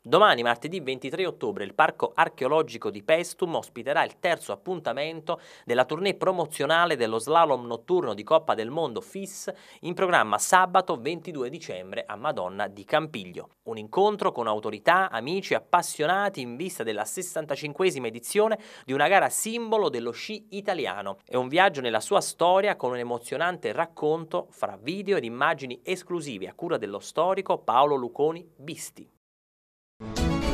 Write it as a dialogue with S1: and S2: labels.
S1: Domani, martedì 23 ottobre, il Parco archeologico di Pestum ospiterà il terzo appuntamento della tournée promozionale dello slalom notturno di Coppa del Mondo FIS in programma sabato 22 dicembre a Madonna di Campiglio. Un incontro con autorità, amici e appassionati in vista della 65esima edizione di una gara simbolo dello sci italiano e un viaggio nella sua storia con un emozionante racconto fra video ed immagini esclusive a cura dello storico Paolo Luconi Bisti. Thank you